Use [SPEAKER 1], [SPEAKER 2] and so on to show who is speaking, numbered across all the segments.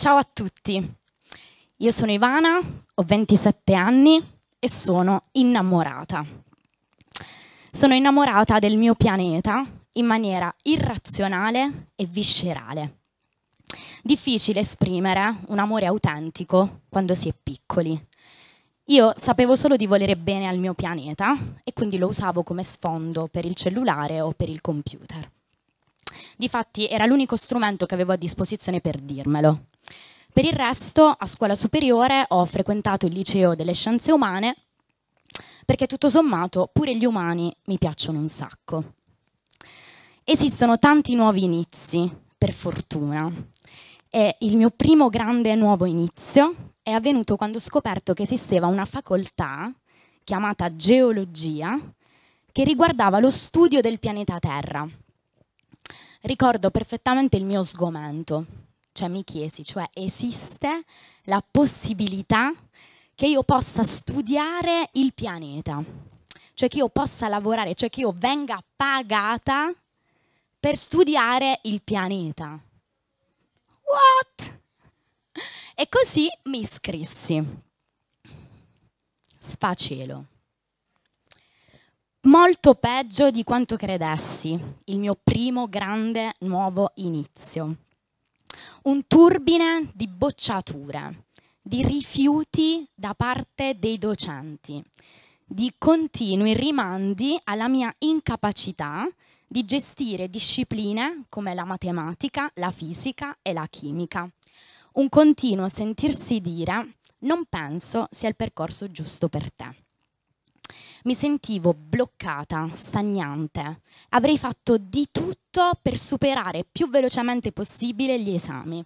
[SPEAKER 1] Ciao a tutti, io sono Ivana, ho 27 anni e sono innamorata. Sono innamorata del mio pianeta in maniera irrazionale e viscerale. Difficile esprimere un amore autentico quando si è piccoli. Io sapevo solo di volere bene al mio pianeta e quindi lo usavo come sfondo per il cellulare o per il computer. Difatti era l'unico strumento che avevo a disposizione per dirmelo. Per il resto, a scuola superiore ho frequentato il liceo delle scienze umane perché tutto sommato pure gli umani mi piacciono un sacco. Esistono tanti nuovi inizi, per fortuna, e il mio primo grande nuovo inizio è avvenuto quando ho scoperto che esisteva una facoltà chiamata geologia che riguardava lo studio del pianeta Terra. Ricordo perfettamente il mio sgomento cioè mi chiesi, cioè esiste la possibilità che io possa studiare il pianeta, cioè che io possa lavorare, cioè che io venga pagata per studiare il pianeta. What? E così mi iscrissi. Sfacelo. Molto peggio di quanto credessi, il mio primo grande nuovo inizio un turbine di bocciature, di rifiuti da parte dei docenti, di continui rimandi alla mia incapacità di gestire discipline come la matematica, la fisica e la chimica. Un continuo sentirsi dire non penso sia il percorso giusto per te mi sentivo bloccata, stagnante. Avrei fatto di tutto per superare più velocemente possibile gli esami,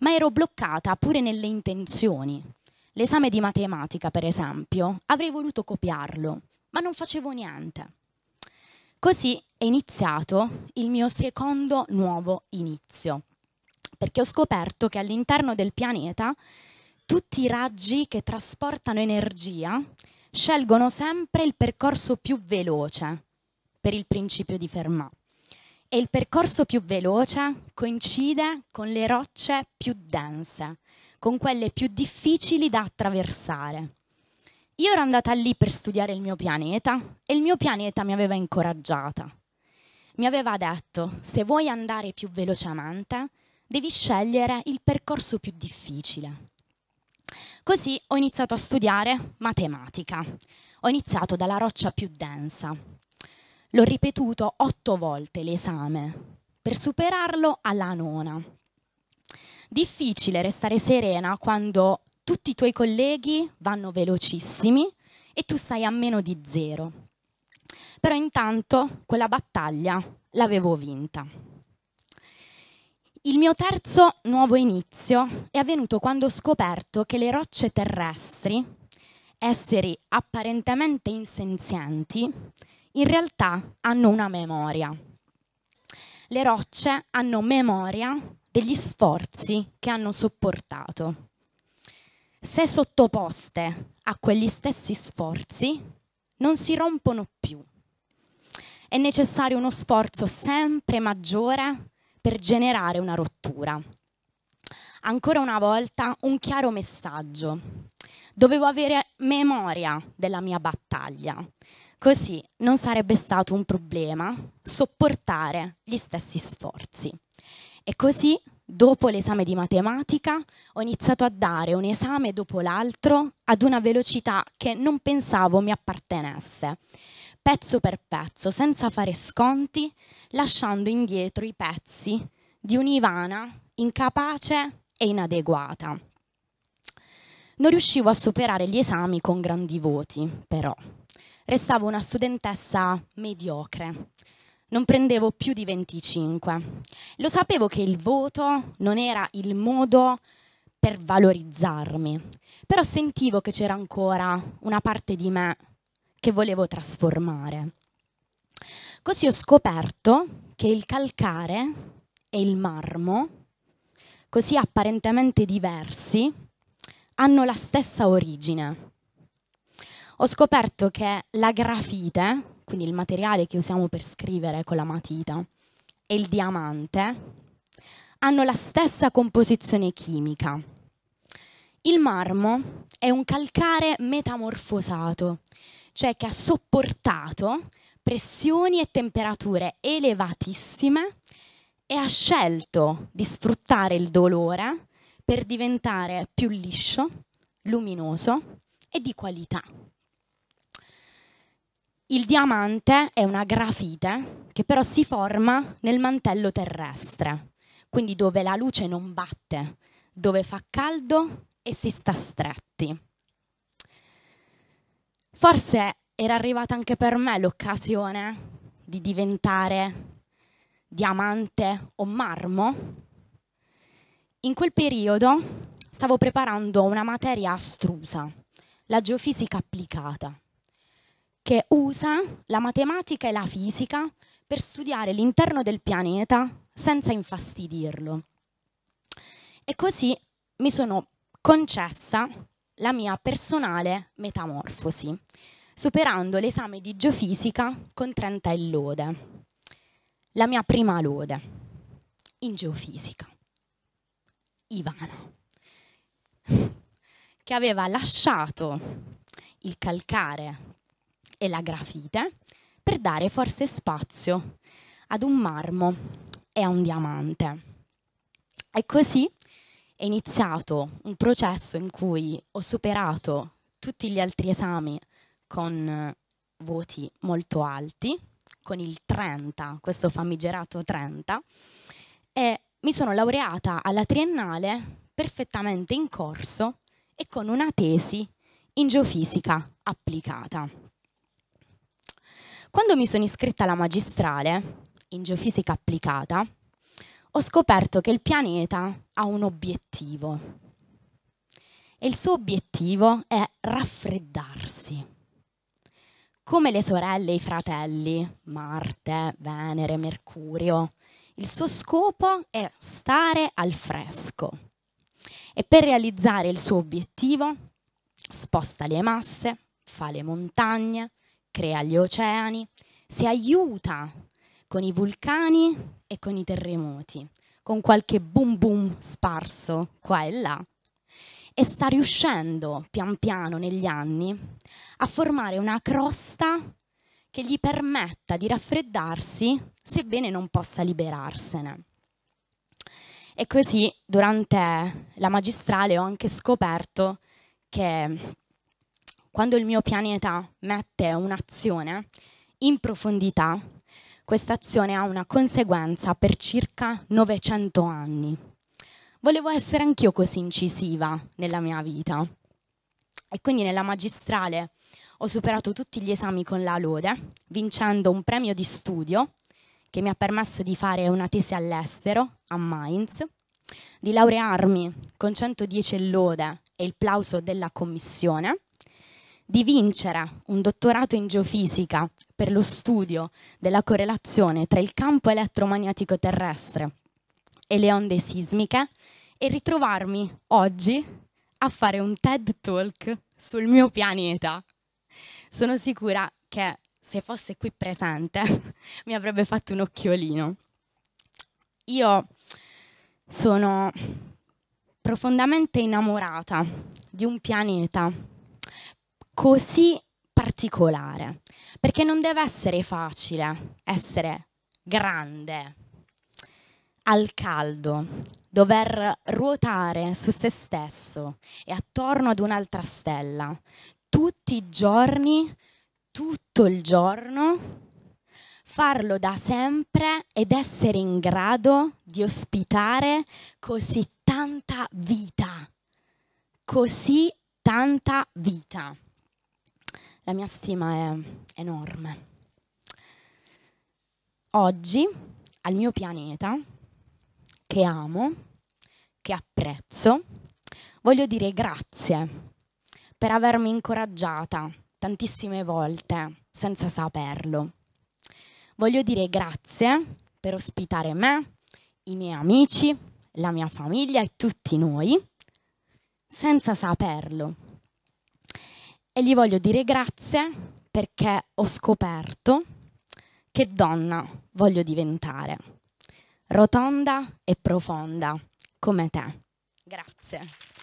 [SPEAKER 1] ma ero bloccata pure nelle intenzioni. L'esame di matematica, per esempio, avrei voluto copiarlo, ma non facevo niente. Così è iniziato il mio secondo nuovo inizio, perché ho scoperto che all'interno del pianeta tutti i raggi che trasportano energia scelgono sempre il percorso più veloce per il principio di Fermat. E il percorso più veloce coincide con le rocce più dense, con quelle più difficili da attraversare. Io ero andata lì per studiare il mio pianeta e il mio pianeta mi aveva incoraggiata. Mi aveva detto, se vuoi andare più velocemente, devi scegliere il percorso più difficile. Così ho iniziato a studiare matematica. Ho iniziato dalla roccia più densa. L'ho ripetuto otto volte l'esame per superarlo alla nona. Difficile restare serena quando tutti i tuoi colleghi vanno velocissimi e tu stai a meno di zero. Però intanto quella battaglia l'avevo vinta. Il mio terzo nuovo inizio è avvenuto quando ho scoperto che le rocce terrestri, esseri apparentemente insenzienti, in realtà hanno una memoria. Le rocce hanno memoria degli sforzi che hanno sopportato. Se sottoposte a quegli stessi sforzi, non si rompono più. È necessario uno sforzo sempre maggiore per generare una rottura. Ancora una volta un chiaro messaggio. Dovevo avere memoria della mia battaglia, così non sarebbe stato un problema sopportare gli stessi sforzi. E così dopo l'esame di matematica, ho iniziato a dare un esame dopo l'altro ad una velocità che non pensavo mi appartenesse, pezzo per pezzo, senza fare sconti, lasciando indietro i pezzi di un'Ivana incapace e inadeguata. Non riuscivo a superare gli esami con grandi voti, però. Restavo una studentessa mediocre, non prendevo più di 25. Lo sapevo che il voto non era il modo per valorizzarmi, però sentivo che c'era ancora una parte di me che volevo trasformare. Così ho scoperto che il calcare e il marmo, così apparentemente diversi, hanno la stessa origine. Ho scoperto che la grafite, quindi il materiale che usiamo per scrivere con la matita, e il diamante hanno la stessa composizione chimica. Il marmo è un calcare metamorfosato, cioè che ha sopportato pressioni e temperature elevatissime e ha scelto di sfruttare il dolore per diventare più liscio, luminoso e di qualità. Il diamante è una grafite che però si forma nel mantello terrestre, quindi dove la luce non batte, dove fa caldo e si sta stretti. Forse era arrivata anche per me l'occasione di diventare diamante o marmo. In quel periodo stavo preparando una materia astrusa, la geofisica applicata che usa la matematica e la fisica per studiare l'interno del pianeta senza infastidirlo. E così mi sono concessa la mia personale metamorfosi, superando l'esame di geofisica con 30 e lode, la mia prima lode in geofisica, Ivana, che aveva lasciato il calcare e la grafite per dare forse spazio ad un marmo e a un diamante. E così è iniziato un processo in cui ho superato tutti gli altri esami con eh, voti molto alti, con il 30, questo famigerato 30, e mi sono laureata alla triennale perfettamente in corso e con una tesi in geofisica applicata. Quando mi sono iscritta alla magistrale in geofisica applicata, ho scoperto che il pianeta ha un obiettivo e il suo obiettivo è raffreddarsi. Come le sorelle e i fratelli, Marte, Venere, Mercurio, il suo scopo è stare al fresco. E per realizzare il suo obiettivo sposta le masse, fa le montagne, crea gli oceani, si aiuta con i vulcani e con i terremoti, con qualche boom boom sparso qua e là, e sta riuscendo pian piano negli anni a formare una crosta che gli permetta di raffreddarsi, sebbene non possa liberarsene. E così durante la magistrale ho anche scoperto che quando il mio pianeta mette un'azione in profondità, questa azione ha una conseguenza per circa 900 anni. Volevo essere anch'io così incisiva nella mia vita. E quindi nella magistrale ho superato tutti gli esami con la lode, vincendo un premio di studio che mi ha permesso di fare una tesi all'estero, a Mainz, di laurearmi con 110 lode e il plauso della commissione di vincere un dottorato in geofisica per lo studio della correlazione tra il campo elettromagnetico terrestre e le onde sismiche e ritrovarmi oggi a fare un TED Talk sul mio pianeta. Sono sicura che se fosse qui presente mi avrebbe fatto un occhiolino. Io sono profondamente innamorata di un pianeta così particolare, perché non deve essere facile essere grande, al caldo, dover ruotare su se stesso e attorno ad un'altra stella, tutti i giorni, tutto il giorno, farlo da sempre ed essere in grado di ospitare così tanta vita, così tanta vita la mia stima è enorme. Oggi al mio pianeta, che amo, che apprezzo, voglio dire grazie per avermi incoraggiata tantissime volte senza saperlo. Voglio dire grazie per ospitare me, i miei amici, la mia famiglia e tutti noi senza saperlo e gli voglio dire grazie perché ho scoperto che donna voglio diventare, rotonda e profonda come te. Grazie.